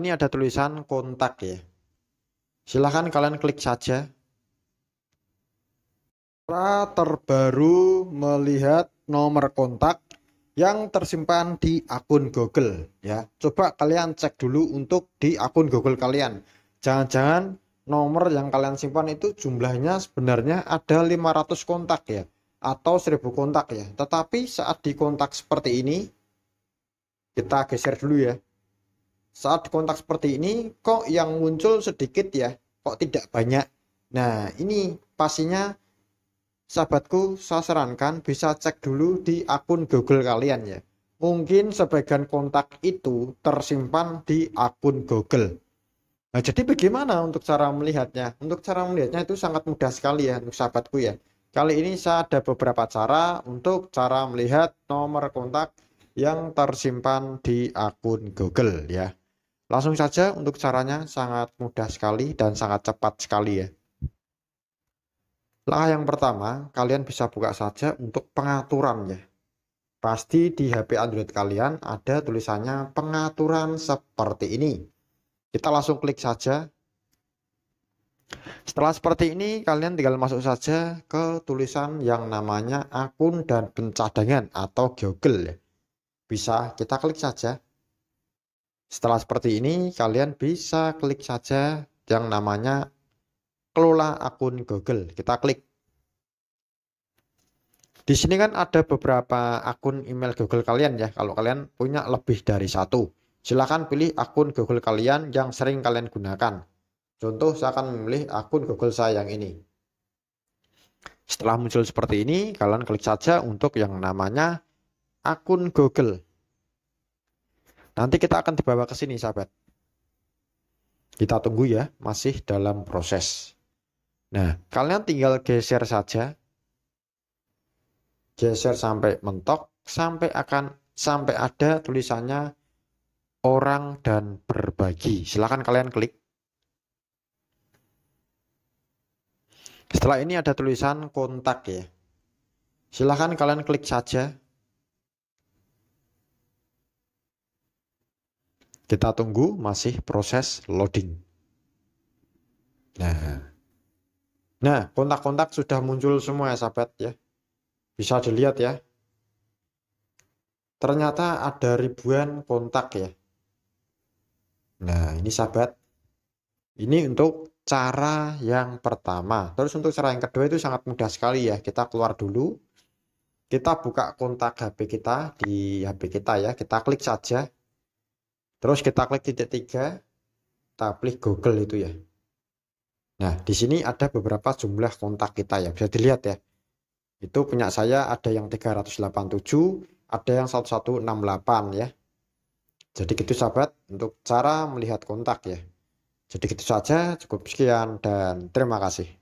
ini ada tulisan kontak ya. Silahkan kalian klik saja. Cara terbaru melihat nomor kontak yang tersimpan di akun Google ya. Coba kalian cek dulu untuk di akun Google kalian. Jangan-jangan nomor yang kalian simpan itu jumlahnya sebenarnya ada 500 kontak ya atau 1000 kontak ya. Tetapi saat di kontak seperti ini kita geser dulu ya saat kontak seperti ini kok yang muncul sedikit ya kok tidak banyak nah ini pastinya sahabatku saya sarankan bisa cek dulu di akun Google kalian ya mungkin sebagian kontak itu tersimpan di akun Google nah jadi bagaimana untuk cara melihatnya untuk cara melihatnya itu sangat mudah sekali ya untuk sahabatku ya Kali ini saya ada beberapa cara untuk cara melihat nomor kontak yang tersimpan di akun Google ya. Langsung saja untuk caranya sangat mudah sekali dan sangat cepat sekali ya. Langkah yang pertama, kalian bisa buka saja untuk pengaturan ya. Pasti di HP Android kalian ada tulisannya pengaturan seperti ini. Kita langsung klik saja. Setelah seperti ini, kalian tinggal masuk saja ke tulisan yang namanya akun dan pencadangan atau Google ya. Bisa kita klik saja. Setelah seperti ini, kalian bisa klik saja yang namanya kelola akun Google. Kita klik. Di sini kan ada beberapa akun email Google kalian ya. Kalau kalian punya lebih dari satu, silahkan pilih akun Google kalian yang sering kalian gunakan. Contoh, saya akan memilih akun Google saya yang ini. Setelah muncul seperti ini, kalian klik saja untuk yang namanya akun Google. Nanti kita akan dibawa ke sini, sahabat. Kita tunggu ya, masih dalam proses. Nah, kalian tinggal geser saja. Geser sampai mentok, sampai akan sampai ada tulisannya orang dan berbagi. Silahkan kalian klik. Setelah ini ada tulisan kontak ya. Silahkan kalian klik saja Kita tunggu masih proses loading. Nah, nah kontak-kontak sudah muncul semua ya sahabat ya. Bisa dilihat ya. Ternyata ada ribuan kontak ya. Nah, ini sahabat. Ini untuk cara yang pertama. Terus untuk cara yang kedua itu sangat mudah sekali ya. Kita keluar dulu. Kita buka kontak HP kita di HP kita ya. Kita klik saja Terus kita klik titik tiga, klik Google itu ya. Nah, di sini ada beberapa jumlah kontak kita ya, bisa dilihat ya. Itu punya saya ada yang 387, ada yang 1168 ya. Jadi gitu sahabat untuk cara melihat kontak ya. Jadi gitu saja, cukup sekian dan terima kasih.